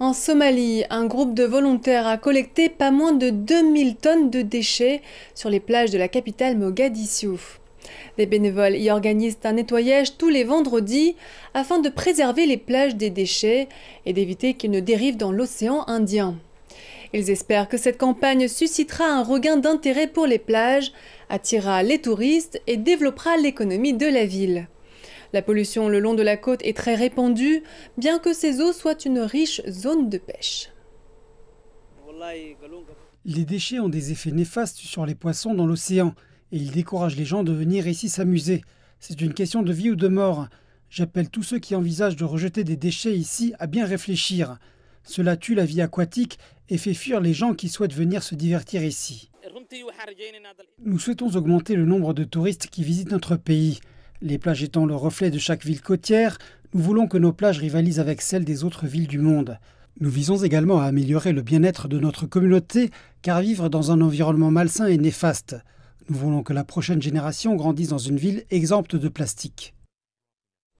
En Somalie, un groupe de volontaires a collecté pas moins de 2000 tonnes de déchets sur les plages de la capitale Mogadiscio. Les bénévoles y organisent un nettoyage tous les vendredis afin de préserver les plages des déchets et d'éviter qu'ils ne dérivent dans l'océan Indien. Ils espèrent que cette campagne suscitera un regain d'intérêt pour les plages, attirera les touristes et développera l'économie de la ville. La pollution le long de la côte est très répandue, bien que ces eaux soient une riche zone de pêche. Les déchets ont des effets néfastes sur les poissons dans l'océan et ils découragent les gens de venir ici s'amuser. C'est une question de vie ou de mort. J'appelle tous ceux qui envisagent de rejeter des déchets ici à bien réfléchir. Cela tue la vie aquatique et fait fuir les gens qui souhaitent venir se divertir ici. Nous souhaitons augmenter le nombre de touristes qui visitent notre pays. Les plages étant le reflet de chaque ville côtière, nous voulons que nos plages rivalisent avec celles des autres villes du monde. Nous visons également à améliorer le bien-être de notre communauté, car vivre dans un environnement malsain est néfaste. Nous voulons que la prochaine génération grandisse dans une ville exempte de plastique.